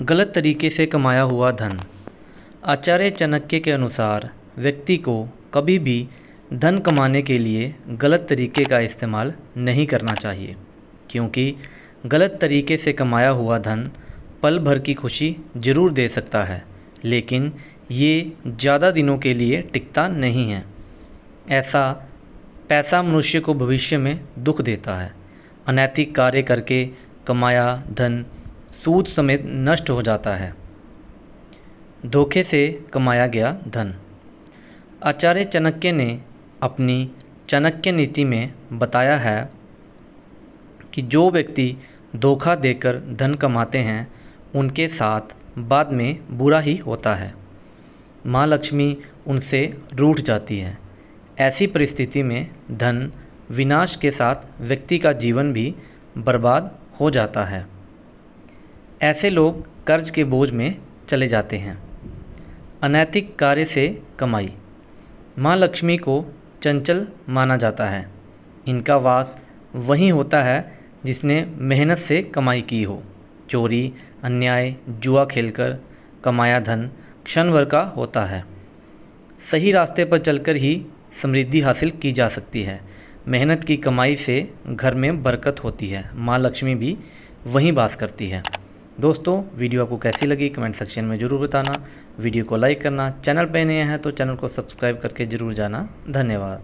गलत तरीके से कमाया हुआ धन आचार्य चाणक्य के अनुसार व्यक्ति को कभी भी धन कमाने के लिए गलत तरीके का इस्तेमाल नहीं करना चाहिए क्योंकि गलत तरीके से कमाया हुआ धन पल भर की खुशी ज़रूर दे सकता है लेकिन ये ज़्यादा दिनों के लिए टिकता नहीं है ऐसा पैसा मनुष्य को भविष्य में दुख देता है अनैतिक कार्य करके कमाया धन सूद समेत नष्ट हो जाता है धोखे से कमाया गया धन आचार्य चाणक्य ने अपनी चाणक्य नीति में बताया है कि जो व्यक्ति धोखा देकर धन कमाते हैं उनके साथ बाद में बुरा ही होता है माँ लक्ष्मी उनसे रूठ जाती है ऐसी परिस्थिति में धन विनाश के साथ व्यक्ति का जीवन भी बर्बाद हो जाता है ऐसे लोग कर्ज के बोझ में चले जाते हैं अनैतिक कार्य से कमाई माँ लक्ष्मी को चंचल माना जाता है इनका वास वही होता है जिसने मेहनत से कमाई की हो चोरी अन्याय जुआ खेलकर कमाया धन क्षण भर का होता है सही रास्ते पर चलकर ही समृद्धि हासिल की जा सकती है मेहनत की कमाई से घर में बरकत होती है माँ लक्ष्मी भी वहीं बास करती है दोस्तों वीडियो आपको कैसी लगी कमेंट सेक्शन में ज़रूर बताना वीडियो को लाइक करना चैनल पर नए हैं तो चैनल को सब्सक्राइब करके ज़रूर जाना धन्यवाद